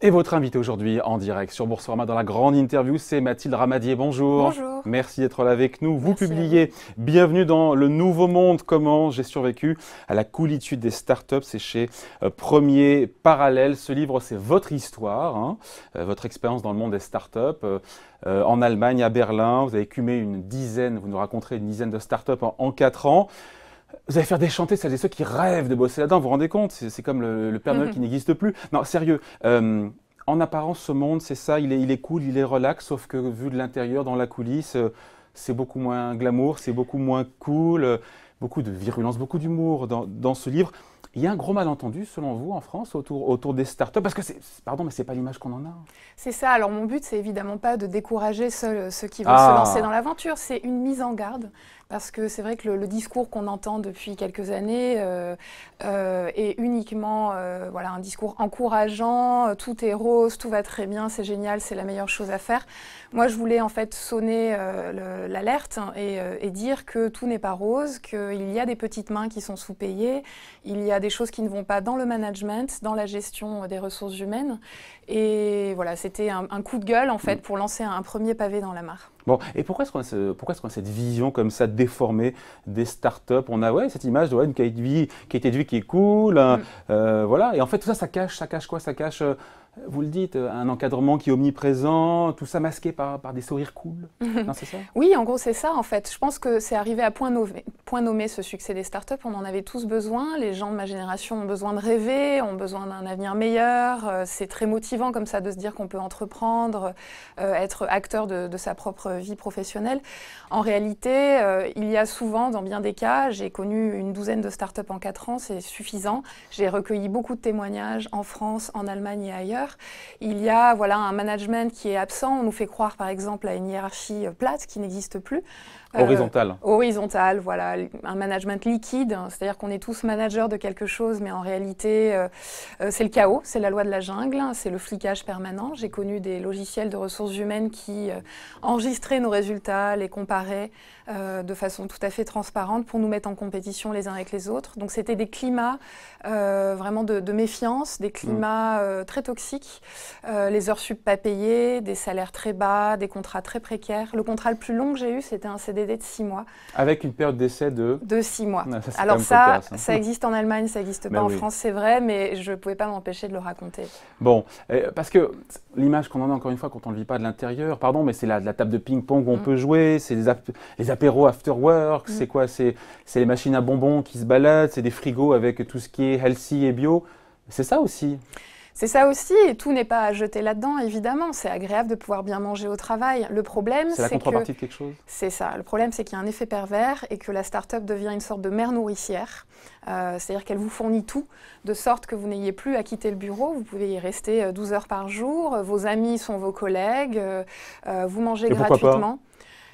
Et votre invité aujourd'hui en direct sur Boursorama dans la grande interview, c'est Mathilde Ramadier. Bonjour. Bonjour. Merci d'être là avec nous. Vous publiez Bienvenue dans le nouveau monde, comment j'ai survécu à la coolitude des startups. C'est chez euh, Premier Parallèle. Ce livre, c'est votre histoire, hein, euh, votre expérience dans le monde des startups. Euh, en Allemagne, à Berlin, vous avez cumé une dizaine, vous nous raconterez une dizaine de startups en quatre ans. Vous allez faire déchanter celles et ceux qui rêvent de bosser là-dedans, vous vous rendez compte C'est comme le, Père Noël mhm. qui n'existe plus. Non, sérieux. Euh, en apparence, ce monde, c'est ça, il est, il cool, il est relax, sauf que vu de l'intérieur, dans la coulisse, euh, c'est beaucoup moins glamour, c'est beaucoup moins cool, euh, beaucoup de virulence, beaucoup d'humour dans, ce livre. Il y a un gros malentendu, selon vous, en France, autour, autour des startups Parce que, pardon, mais ce n'est pas l'image qu'on en a. C'est ça. Alors, mon but, c'est évidemment pas de décourager ceux, qui vont ah. se lancer dans l'aventure. C'est une mise en garde parce que c'est vrai que le, discours qu'on entend depuis quelques années euh, euh, est uniquement euh, voilà, un discours encourageant, tout est rose, tout va très bien, c'est génial, c'est la meilleure chose à faire. Moi, je voulais en fait sonner l'alerte hein, et, dire que tout n'est pas rose, qu'il y a des petites mains qui sont sous-payées, il y a des choses qui ne vont pas dans le management, dans la gestion des ressources humaines. Et voilà, c'était un, coup de gueule en fait pour lancer un, premier pavé dans la mare. Bon, et pourquoi est-ce qu'on a, pourquoi est cette vision comme ça déformée des startups On a ouais, cette image de ouais, une qualité de vie, qui est cool, hein, mm. euh, voilà. Et en fait, tout ça, ça cache, ça cache quoi Ça cache euh, vous le dites, euh, un encadrement qui est omniprésent, tout ça masqué par, des sourires cool. Mhm. Oui, en gros, c'est ça, en fait. Je pense que c'est arrivé à point nommé, ce succès des startups. On en avait tous besoin. Les gens de ma génération ont besoin de rêver, ont besoin d'un avenir meilleur. Euh, c'est très motivant, comme ça, de se dire qu'on peut entreprendre, euh, être acteur de, sa propre vie professionnelle. En réalité, il y a souvent, dans bien des cas, j'ai connu une douzaine de startups en quatre ans, c'est suffisant. J'ai recueilli beaucoup de témoignages en France, en Allemagne et ailleurs. Il y a voilà, un management qui est absent. On nous fait croire, par exemple, à une hiérarchie euh, plate qui n'existe plus. Euh, horizontale. horizontale, voilà. Un management liquide, hein, c'est-à-dire qu'on est tous managers de quelque chose, mais en réalité, euh, c'est le chaos, c'est la loi de la jungle, hein, c'est le flicage permanent. J'ai connu des logiciels de ressources humaines qui enregistraient nos résultats, les comparaient de façon tout à fait transparente pour nous mettre en compétition les uns avec les autres. Donc c'était des climats vraiment de, méfiance, des mm. climats très toxiques euh, les heures sup pas payées, des salaires très bas, des contrats très précaires. Le contrat le plus long que j'ai eu, c'était un CDD de 6 mois. Avec une période d'essai de De 6 mois. Ah, Alors ça, hein. ça existe en Allemagne, ça n'existe pas bah en France, c'est vrai, mais je ne pouvais pas m'empêcher de le raconter. Bon, euh, parce que l'image qu'on en a encore une fois quand on ne le vit pas de l'intérieur, pardon, mais c'est la, la, table de ping-pong où on mm. peut jouer, c'est les, apéros after work, mm. c'est quoi C'est les machines à bonbons qui se baladent, c'est des frigos avec tout ce qui est healthy et bio. C'est ça aussi. C'est ça aussi, et tout n'est pas à jeter là-dedans, évidemment. C'est agréable de pouvoir bien manger au travail. Le problème, c'est C'est ça. Le problème, c'est qu'il y a un effet pervers et que la start-up devient une sorte de mère nourricière. Euh, c'est-à-dire qu'elle vous fournit tout, de sorte que vous n'ayez plus à quitter le bureau. Vous pouvez y rester 12 euh, heures par jour. Vos amis sont vos collègues. Euh, vous mangez gratuitement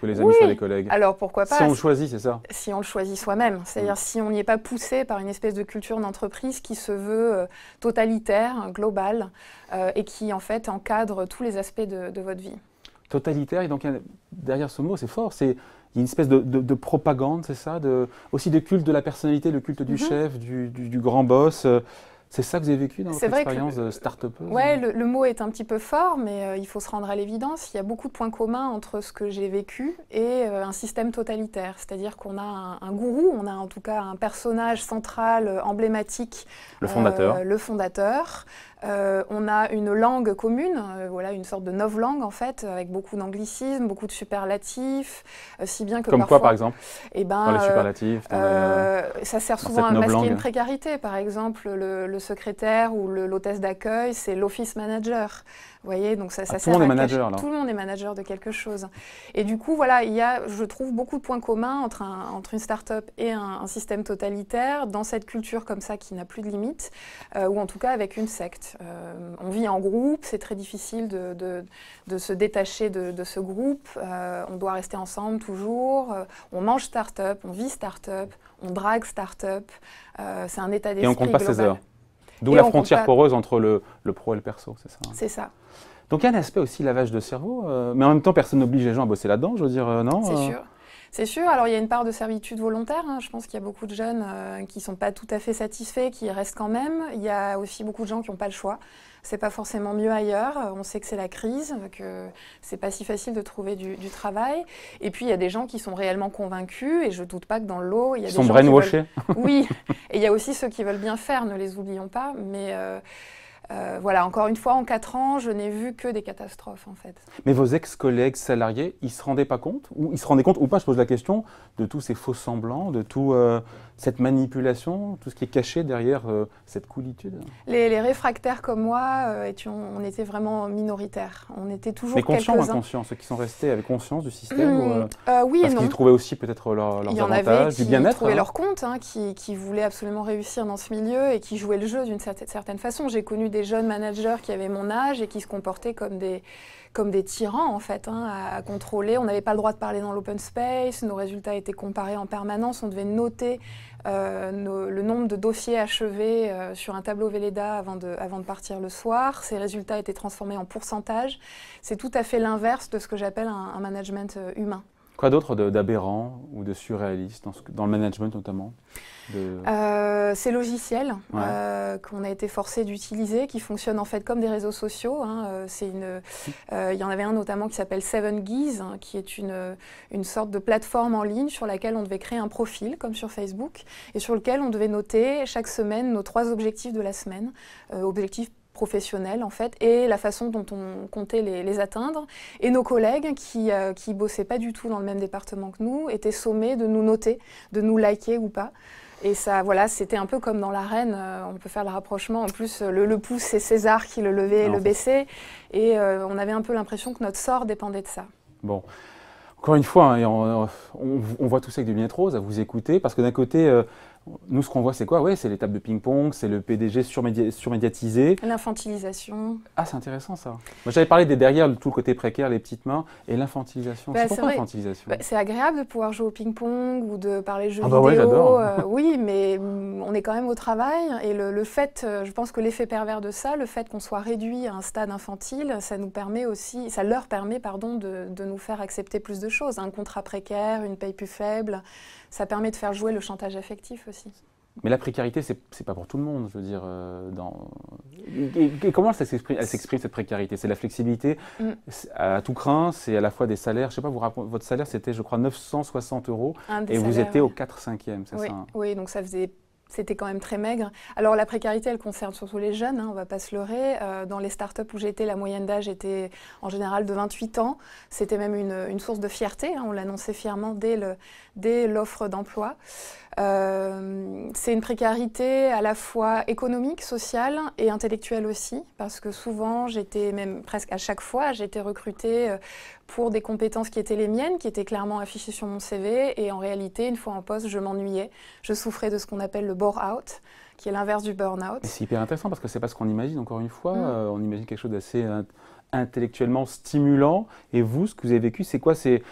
que les amis soient des collègues. Alors pourquoi pas Si on le choisit, c'est ça Si on le choisit soi-même. C'est-à-dire mm. si on n'y est pas poussé par une espèce de culture d'entreprise qui se veut euh, totalitaire, globale, euh, et qui en fait encadre tous les aspects de, votre vie. Totalitaire, et donc derrière ce mot, c'est fort. C'est il y a une espèce de, propagande, c'est ça de, Aussi de culte de la personnalité, le culte du mm-hmm. chef, du, grand boss. Euh, c'est ça que vous avez vécu dans votre expérience de start-up Ouais, hein le, mot est un petit peu fort, mais euh, il faut se rendre à l'évidence. Il y a beaucoup de points communs entre ce que j'ai vécu et euh, un système totalitaire. C'est-à-dire qu'on a un, gourou, on a en tout cas un personnage central, euh, emblématique. Le fondateur. le fondateur. Euh, on a une langue commune, euh, voilà, une sorte de novlangue en fait, avec beaucoup d'anglicismes, beaucoup de superlatifs, euh, si bien que Comme quoi par exemple eh ben, Ça sert souvent à masquer une précarité. Par exemple, le, le secrétaire ou l'hôtesse d'accueil, c'est l'office manager. Vous voyez, donc ça, ah, tout Tout le monde est manager de quelque chose. Et du coup, voilà, il y a, je trouve, beaucoup de points communs entre, entre une start-up et un, système totalitaire dans cette culture comme ça qui n'a plus de limites, euh, ou en tout cas avec une secte. Euh, on vit en groupe, c'est très difficile de, de, se détacher de, ce groupe. Euh, on doit rester ensemble toujours. on mange start-up, on vit start-up, on drague start-up. c'est un état d'esprit. Et on compte pas ses heures. D'où la frontière poreuse entre le, pro et le perso, c'est ça hein. C'est ça. Donc il y a un aspect aussi lavage de cerveau, euh, mais en même temps, personne n'oblige les gens à bosser là-dedans, je veux dire, euh, non C'est euh, sûr. C'est sûr, alors il y a une part de servitude volontaire, hein. je pense qu'il y a beaucoup de jeunes euh, qui ne sont pas tout à fait satisfaits, qui restent quand même, il y a aussi beaucoup de gens qui n'ont pas le choix, c'est pas forcément mieux ailleurs, on sait que c'est la crise, que c'est pas si facile de trouver du, travail, et puis il y a des gens qui sont réellement convaincus, et je doute pas que dans l'eau, il y a des sont gens Oui, et il y a aussi ceux qui veulent bien faire, ne les oublions pas, mais... Euh, euh, voilà, encore une fois, en quatre ans, je n'ai vu que des catastrophes, en fait. Mais vos ex-collègues salariés, ils se rendaient pas compte Ou ils se rendaient compte, ou pas, je pose la question, de tous ces faux semblants, de tout, euh, cette manipulation, tout ce qui est caché derrière euh, cette coolitude les, réfractaires comme moi, euh, on était vraiment minoritaires. On était toujours Mais conscients ou inconscients Ceux qui sont restés avec conscience du système mmh. euh, Oui et non. Ils trouvaient aussi peut-être leur, leurs du bien-être. trouvaient hein. leur compte, hein, qui, qui, voulaient absolument réussir dans ce milieu et qui jouaient le jeu d'une certaine, certaine façon. J'ai connu des jeunes managers qui avaient mon âge et qui se comportaient comme des comme des tyrans en fait, hein, à, contrôler. On n'avait pas le droit de parler dans l'open space, nos résultats étaient comparés en permanence, on devait noter euh, le nombre de dossiers achevés euh, sur un tableau Velleda avant de, partir le soir. Ces résultats étaient transformés en pourcentage. C'est tout à fait l'inverse de ce que j'appelle un management euh, humain. Quoi d'autre d'aberrant ou de surréaliste dans, le management notamment euh, Ces logiciels euh, qu'on a été forcé d'utiliser, qui fonctionnent en fait comme des réseaux sociaux. Hein, euh, une, il y en avait un notamment qui s'appelle Seven Geese, hein, qui est une, une sorte de plateforme en ligne sur laquelle on devait créer un profil, comme sur Facebook, et sur lequel on devait noter chaque semaine nos trois objectifs de la semaine, objectifs professionnels en fait et la façon dont on comptait les, atteindre. Et nos collègues euh, qui, bossaient pas du tout dans le même département que nous étaient sommés de nous noter, de nous liker ou pas. Et ça, voilà, c'était un peu comme dans l'arène, euh, on peut faire le rapprochement. En plus, le, le pouce, c'est César qui le levait et le baissait. Et euh, on avait un peu l'impression que notre sort dépendait de ça. Bon. Encore une fois, hein, on, voit tout ça avec du lunettes rose à vous écouter, parce que d'un côté, nous, ce qu'on voit, c'est quoi Oui, C'est l'étape de ping-pong, c'est le PDG surmédiatisé. L'infantilisation. Ah, c'est intéressant ça. Moi, j'avais parlé des derrière, tout le côté précaire, les petites mains, et l'infantilisation. Bah, c'est pourquoi l'infantilisation bah, C'est agréable de pouvoir jouer au ping-pong ou de parler jeux ah, bah, vidéo. Ouais, euh, oui, mais mm, on est quand même au travail. Et le, fait, euh, je pense que l'effet pervers de ça, le fait qu'on soit réduit à un stade infantile, ça nous permet aussi, ça leur permet, pardon, de, de nous faire accepter plus de choses. Un contrat précaire, une paye plus faible ça permet de faire jouer le chantage affectif aussi. Mais la précarité, c'est n'est pas pour tout le monde, je veux dire. Euh, dans... et, comment elle s'exprime cette précarité C'est la flexibilité mm. à tout craint, c'est à la fois des salaires. Je sais pas, votre salaire, c'était, je crois, 960 euros et vous étiez au 4 5 e c'est oui, ça hein Oui, donc ça faisait c'était quand même très maigre. Alors la précarité, elle concerne surtout les jeunes, hein, on ne va pas se leurrer. Euh, dans les startups où j'étais, la moyenne d'âge était en général de 28 ans. C'était même une, source de fierté. Hein, on l'annonçait fièrement dès, le, dès l'offre d'emploi. Euh, c'est une précarité à la fois économique, sociale et intellectuelle aussi, parce que souvent, j'étais même presque à chaque fois, j'étais recrutée euh, pour des compétences qui étaient les miennes, qui étaient clairement affichées sur mon CV, et en réalité, une fois en poste, je m'ennuyais, je souffrais de ce qu'on appelle le bore-out qui est l'inverse du burn-out. C'est hyper intéressant parce que c'est pas ce qu'on imagine, encore une fois. Mm. Euh, on imagine quelque chose d'assez intellectuellement stimulant. Et vous, ce que vous avez vécu, c'est quoi C'est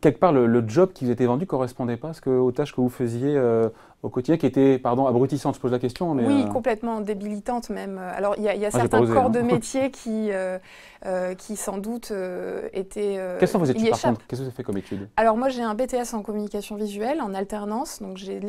quelque part, le, job qui vous était vendu correspondait pas à ce que, aux tâches que vous faisiez euh, au quotidien qui était, pardon, abrutissante, je pose la question. Mais oui, euh, complètement débilitante même. Alors, il y a, ah, certains corps hein. de métier qui, euh, euh, qui sans doute, étaient... par contre Qu'est-ce que vous avez fait comme études Alors, moi, j'ai un BTS en communication visuelle, en alternance, donc j'avais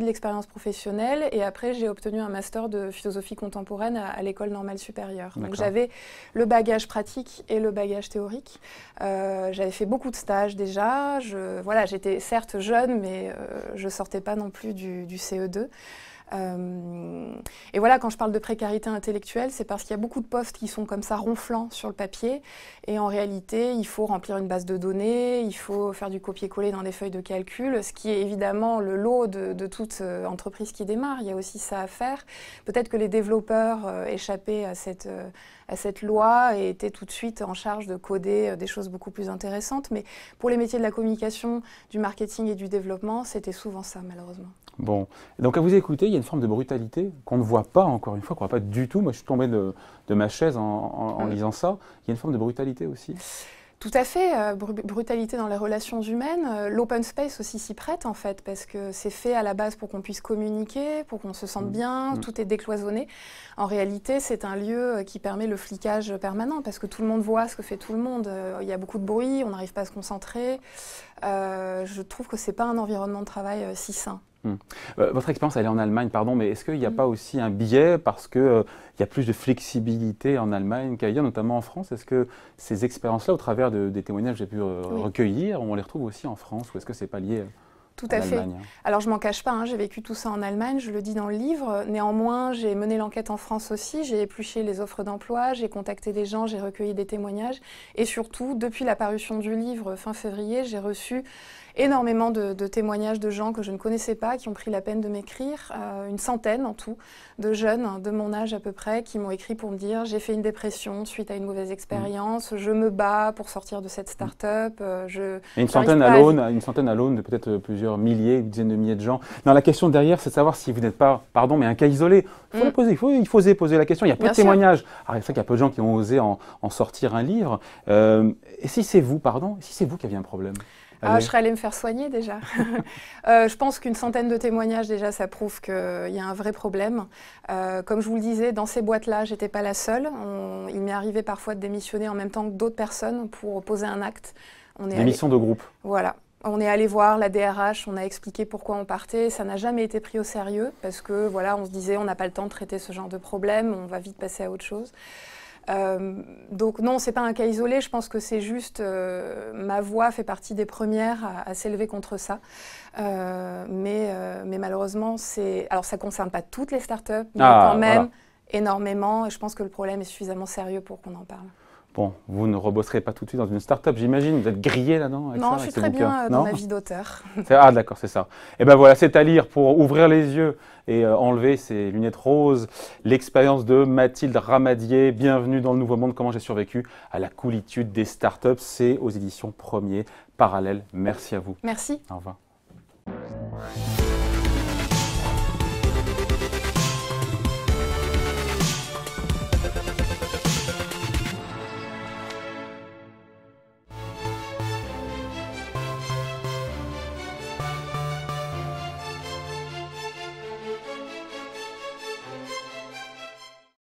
de l'expérience professionnelle, et après, j'ai obtenu un master de philosophie contemporaine à, l'École normale supérieure. Donc, j'avais le bagage pratique et le bagage théorique. j'avais fait beaucoup de stages déjà. Je, voilà, j'étais certes jeune, mais je sortais pas non plus du du, CE2. Euh, et voilà, quand je parle de précarité intellectuelle, c'est parce qu'il y a beaucoup de postes qui sont comme ça ronflants sur le papier. Et en réalité, il faut remplir une base de données, il faut faire du copier-coller dans des feuilles de calcul, ce qui est évidemment le lot de, toute euh, entreprise qui démarre. Il y a aussi ça à faire. Peut-être que les développeurs euh, échappaient à cette à cette loi et était tout de suite en charge de coder euh, des choses beaucoup plus intéressantes. Mais pour les métiers de la communication, du marketing et du développement, c'était souvent ça, malheureusement. Bon, donc à vous écouter, il y a une forme de brutalité qu'on ne voit pas, encore une fois, qu'on ne voit pas du tout. Moi, je suis tombé de, ma chaise en, lisant ça. Il y a une forme de brutalité aussi. Tout à fait, euh, brutalité dans les relations humaines. Euh, l'open space aussi s'y prête en fait, parce que c'est fait à la base pour qu'on puisse communiquer, pour qu'on se sente mm. bien, mm. tout est décloisonné. En réalité, c'est un lieu euh, qui permet le flicage permanent, parce que tout le monde voit ce que fait tout le monde. Il y a beaucoup de bruit, on n'arrive pas à se concentrer. je trouve que ce n'est pas un environnement de travail si sain. Hmm. Euh, votre expérience, elle est en Allemagne, pardon, mais est-ce qu'il n'y a pas aussi un biais parce qu'il euh, y a plus de flexibilité en Allemagne qu'ailleurs, notamment en France Est-ce que ces expériences-là, au travers des témoignages que j'ai pu euh, recueillir, on les retrouve aussi en France ou est-ce que c'est pas lié tout à fait. Hein. Alors je m'en cache pas, hein, j'ai vécu tout ça en Allemagne, je le dis dans le livre. Néanmoins, j'ai mené l'enquête en France aussi, j'ai épluché les offres d'emploi, j'ai contacté des gens, j'ai recueilli des témoignages. Et surtout, depuis la parution du livre fin février, j'ai reçu énormément de, témoignages de gens que je ne connaissais pas, qui ont pris la peine de m'écrire, euh, une centaine en tout, de jeunes de mon âge à peu près, qui m'ont écrit pour me dire j'ai fait une dépression suite à une mauvaise expérience, je me bats pour sortir de cette start-up. Euh, une, centaine à une centaine à l'aune de peut-être plusieurs milliers, dizaines de milliers de gens. Non, la question derrière, c'est de savoir si vous n'êtes pas, pardon, mais un cas isolé. Il faut mm. le poser, il faut, il oser poser la question. Il y a peu de témoignages. Alors, ah, c'est qu'il y a peu de gens qui ont osé en, sortir un livre. Euh, et si c'est vous, pardon, si c'est vous qui aviez un problème ah, je serais allée me faire soigner déjà. Euh, je pense qu'une centaine de témoignages déjà, ça prouve qu'il y a un vrai problème. Euh, comme je vous le disais, dans ces boîtes-là, j'étais pas la seule. il m'est arrivé parfois de démissionner en même temps que d'autres personnes pour poser un acte. On est Démission de groupe. Voilà. On est allé voir la DRH, on a expliqué pourquoi on partait. Ça n'a jamais été pris au sérieux parce que voilà, on se disait on n'a pas le temps de traiter ce genre de problème, on va vite passer à autre chose. Euh, donc non, c'est pas un cas isolé. Je pense que c'est juste euh, ma voix fait partie des premières à, s'élever contre ça. Euh, mais, malheureusement, c'est alors ça concerne pas toutes les startups, mais ah, quand même énormément. je pense que le problème est suffisamment sérieux pour qu'on en parle. Bon, vous ne rebosserez pas tout de suite dans une start-up, j'imagine. Vous êtes grillé là-dedans Non, je suis très bien euh, dans ma vie d'auteur. Ah, d'accord, c'est ça. Et eh ben voilà, c'est à lire pour ouvrir les yeux et euh, enlever ses lunettes roses. L'expérience de Mathilde Ramadier. Bienvenue dans le Nouveau Monde. Comment j'ai survécu à la coolitude des start-up. C'est aux éditions Premiers Parallèle. Merci à vous. Merci. Au revoir.